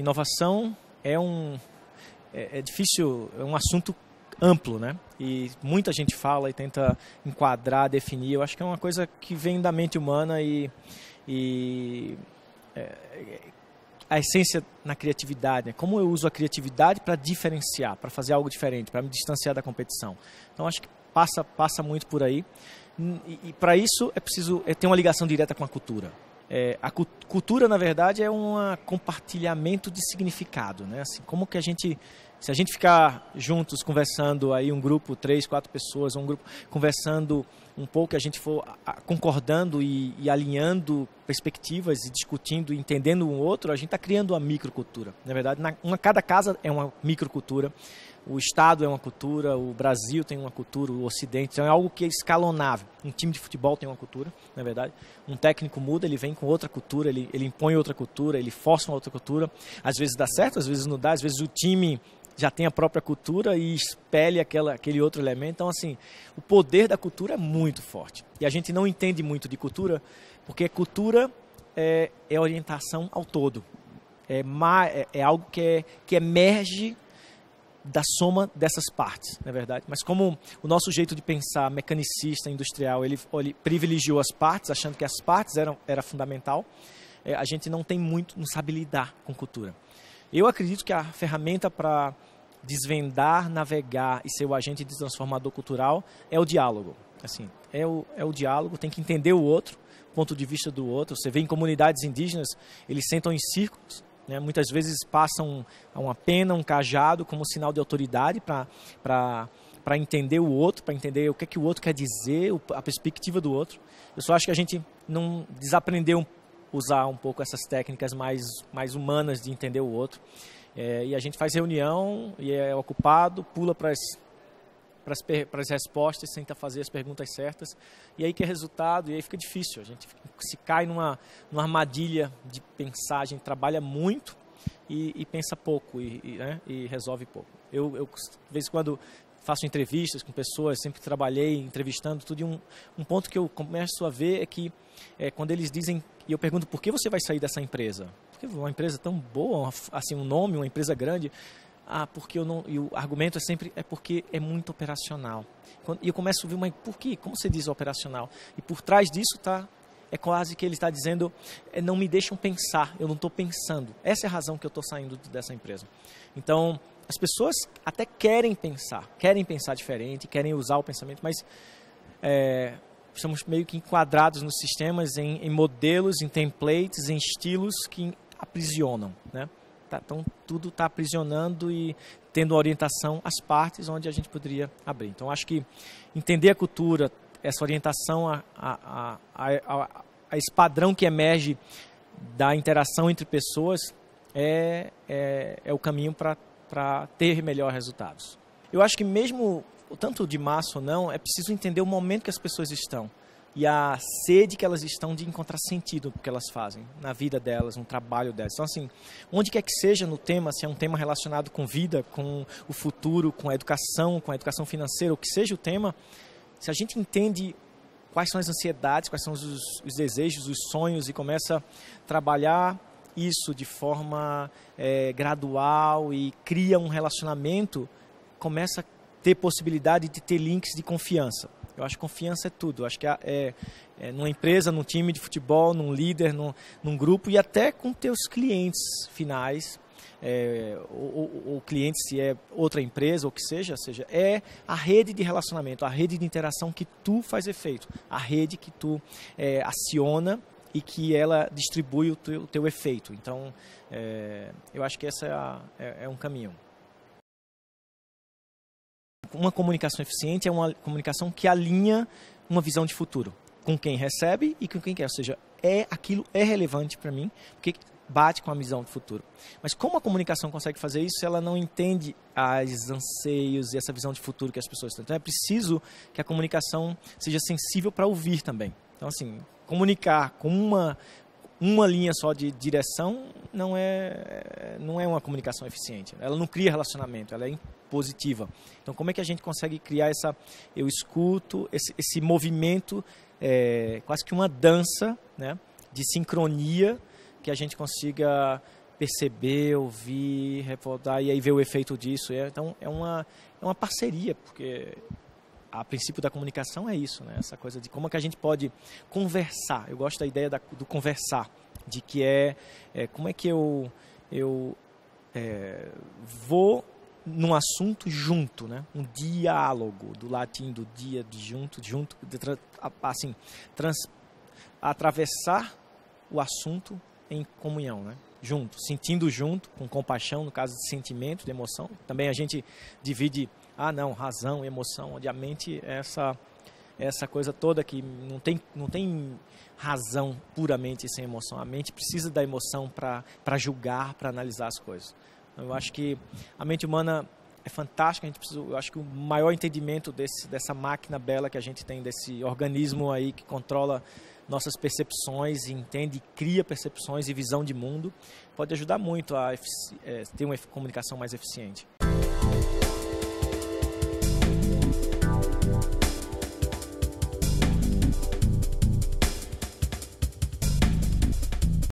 inovação é um é, é difícil, é um assunto amplo, né? E muita gente fala e tenta enquadrar, definir. Eu acho que é uma coisa que vem da mente humana e, e é, é a essência na criatividade, né? como eu uso a criatividade para diferenciar, para fazer algo diferente, para me distanciar da competição. Então acho que passa passa muito por aí. E, e para isso é preciso é ter uma ligação direta com a cultura. É, a cu cultura, na verdade, é um compartilhamento de significado, né? Assim, como que a gente se a gente ficar juntos conversando aí um grupo, três, quatro pessoas, um grupo conversando um pouco a gente for concordando e, e, alinhando perspectivas e discutindo, entendendo um outro, a gente está criando uma microcultura. Na verdade, na, uma, cada casa é uma microcultura, o Estado é uma cultura, o Brasil tem uma cultura, o Ocidente, então é algo que é escalonável. Um time de futebol tem uma cultura, na verdade. Um técnico muda, ele vem com outra cultura, ele, ele impõe outra cultura, ele força uma outra cultura. Às vezes dá certo, às vezes não dá, às vezes o time já tem a própria cultura e espelha aquela, aquele outro elemento. Então, assim, o poder da cultura é muito muito forte. E a gente não entende muito de cultura, porque cultura é, é orientação ao todo. É, é, é algo que, é, que emerge da soma dessas partes, na é verdade. Mas como o nosso jeito de pensar mecanicista, industrial, ele, ele privilegiou as partes, achando que as partes eram era fundamental, é, a gente não tem muito, não sabe lidar com cultura. Eu acredito que a ferramenta para desvendar, navegar e ser o agente de transformador cultural é o diálogo. Assim, é o, é o diálogo, tem que entender o outro, ponto de vista do outro. Você vê em comunidades indígenas, eles sentam em círculos, né? muitas vezes passam uma pena, um cajado como sinal de autoridade para para entender o outro, para entender o que é que o outro quer dizer, a perspectiva do outro. Eu só acho que a gente não desaprendeu usar um pouco essas técnicas mais mais humanas de entender o outro. É, e a gente faz reunião e é ocupado, pula para as para as, respostas, tenta fazer as perguntas certas. E aí que é resultado, e aí fica difícil. A gente se cai numa, numa armadilha de pensar, a gente trabalha muito e, e pensa pouco e, e, né, e, resolve pouco. Eu, eu, de vez em quando, faço entrevistas com pessoas, sempre trabalhei entrevistando tudo. E um, um ponto que eu começo a ver é que é, quando eles dizem, e eu pergunto, por que você vai sair dessa empresa? Porque uma empresa tão boa, assim, um nome, uma empresa grande ah, porque eu não. E o argumento é sempre é porque é muito operacional. Quando, e eu começo a ouvir, mas por quê? Como você diz operacional? E por trás disso está é quase que ele está dizendo, é, não me deixam pensar, eu não estou pensando. Essa é a razão que eu estou saindo dessa empresa. Então, as pessoas até querem pensar, querem pensar diferente, querem usar o pensamento, mas é, somos meio que enquadrados nos sistemas, em, em modelos, em templates, em estilos que aprisionam, né? Tá, então, tudo está aprisionando e tendo orientação às partes onde a gente poderia abrir. Então, acho que entender a cultura, essa orientação a, a, a, a, a esse padrão que emerge da interação entre pessoas é, é, é o caminho para ter melhores resultados. Eu acho que mesmo tanto de massa ou não, é preciso entender o momento que as pessoas estão e a sede que elas estão de encontrar sentido porque elas fazem na vida delas, no trabalho delas. Então, assim, onde quer que seja no tema, se é um tema relacionado com vida, com o futuro, com a educação, com a educação financeira, o que seja o tema, se a gente entende quais são as ansiedades, quais são os, os desejos, os sonhos e começa a trabalhar isso de forma é, gradual e cria um relacionamento, começa a ter possibilidade de ter links de confiança. Eu acho que confiança é tudo. Eu acho que é, é, numa empresa, num time de futebol, num líder, num, num grupo e até com teus clientes finais, é, o, cliente, se é outra empresa ou que seja, seja, é a rede de relacionamento, a rede de interação que tu faz efeito, a rede que tu é, aciona e que ela distribui o teu, o teu efeito. Então, é, eu acho que esse é, a, é, é um caminho. Uma comunicação eficiente é uma comunicação que alinha uma visão de futuro com quem recebe e com quem quer, ou seja, é aquilo é relevante para mim, porque bate com a visão do futuro. Mas como a comunicação consegue fazer isso se ela não entende os anseios e essa visão de futuro que as pessoas têm? Então é preciso que a comunicação seja sensível para ouvir também. Então assim, comunicar com uma uma linha só de direção não é, não é uma comunicação eficiente. Ela não cria relacionamento, ela é positiva. Então, como é que a gente consegue criar essa. Eu escuto, esse, esse movimento, é, quase que uma dança né, de sincronia que a gente consiga perceber, ouvir, recordar e aí ver o efeito disso. É, então, é uma, é uma parceria, porque a princípio da comunicação é isso, né? Essa coisa de como é que a gente pode conversar. Eu gosto da ideia da, do conversar, de que é, é, como é que eu eu é, vou num assunto junto, né? Um diálogo do latim do dia de junto, de junto, de tra, assim, trans, atravessar o assunto em comunhão, né? Junto, sentindo junto, com compaixão, no caso de sentimento, de emoção. Também a gente divide ah, não, razão, emoção, onde a mente é essa é essa coisa toda que não tem não tem razão puramente sem emoção. A mente precisa da emoção para para julgar, para analisar as coisas. Então, eu acho que a mente humana é fantástica, a gente precisa, eu acho que o maior entendimento desse, dessa máquina bela que a gente tem, desse organismo aí que controla nossas percepções, entende cria percepções e visão de mundo, pode ajudar muito a é, ter uma comunicação mais eficiente.